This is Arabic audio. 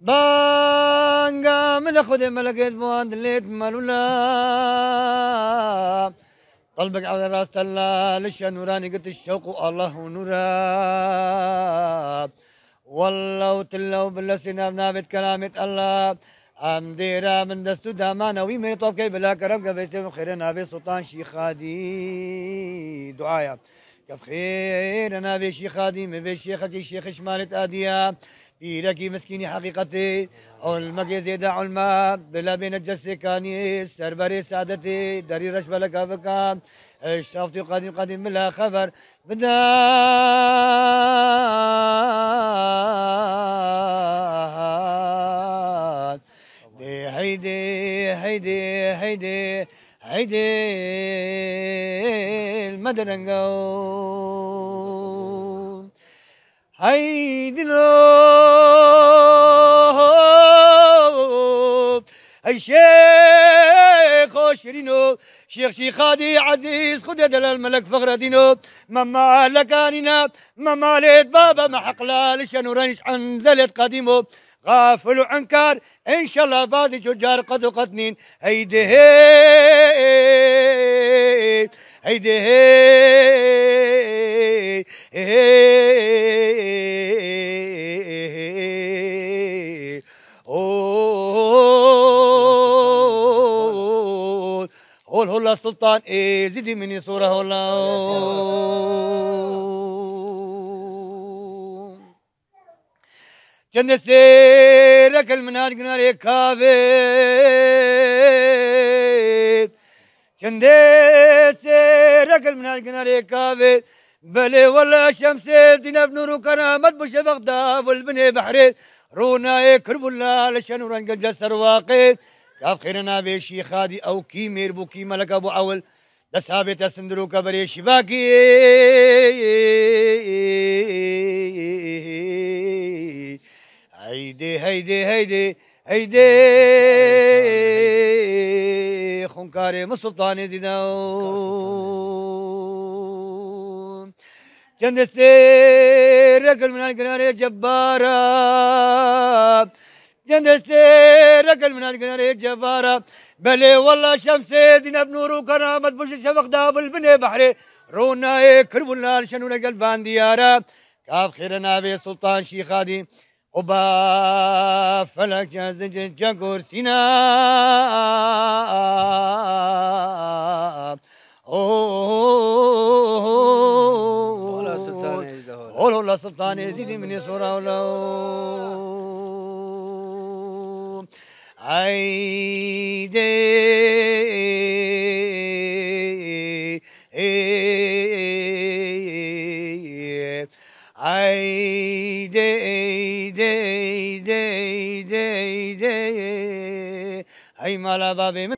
بانغا من خدم لقيت بوان دليت ملولا قلبك على راس تلا لش نوراني قلت الشوق الله نورا والله وتلو سناب نابت كلامت الله ام ديرا من دستو دامانا وي من طوب كي بلا كرم قبيت خير نابي سلطان شيخ هادي دعايا كف خير نابي شيخ هادي من شيخك شيخ شمالت اديا إلك مسكيني حقيقتي علمك زيد علما بلا بين الجسد كاني سربري سادتي داري رش بلك بك الشافتي قديم قديم بلا خبر بدا هيدي هيدي هيدي هيدي المدرنقو هيدي لو الشيخ شيرينو شيخ شيخادي عزيز خد يد الملك فخر دينو مما لكانينا مما ليت بابا ما حقلا لشنورانش عن زلت قديمو غافل وعنكار ان شاء الله بعد شجار قد قتنين هيدي هيدي هيدي قول هلا السلطان ايه زيدي مني صورة هلا جنة سيرك المنار قنار كافي جنة سيرك المنار قنار كافي بلي ولا شمس زينب بنور وكرامة بوش بغداد والبني بحرين رونا يكرب الله لشان ورنقل جسر واقيت كاف خیرنا بیشی خادی او كي مير بو كي ملك ابو اول دسابه تسندرو كبري شباكي هيدي هيدي هيدي هيدي خنكاري خونکار مسلطان دیدون چند سیر رکل منان کنار جندستي رجل من القناري الجبارة بلي والله شمس دينا بنور وكرامة بوش الشفق داب البني بحري رونا كربو النار شنو لقل ديارة كاف خيرنا بي سلطان شيخادي وبا فلك جازج جاكور سينا اوه اوه اوه اوه اوه اوه اوه اوه اوه اوه I de I de de de de de I malababim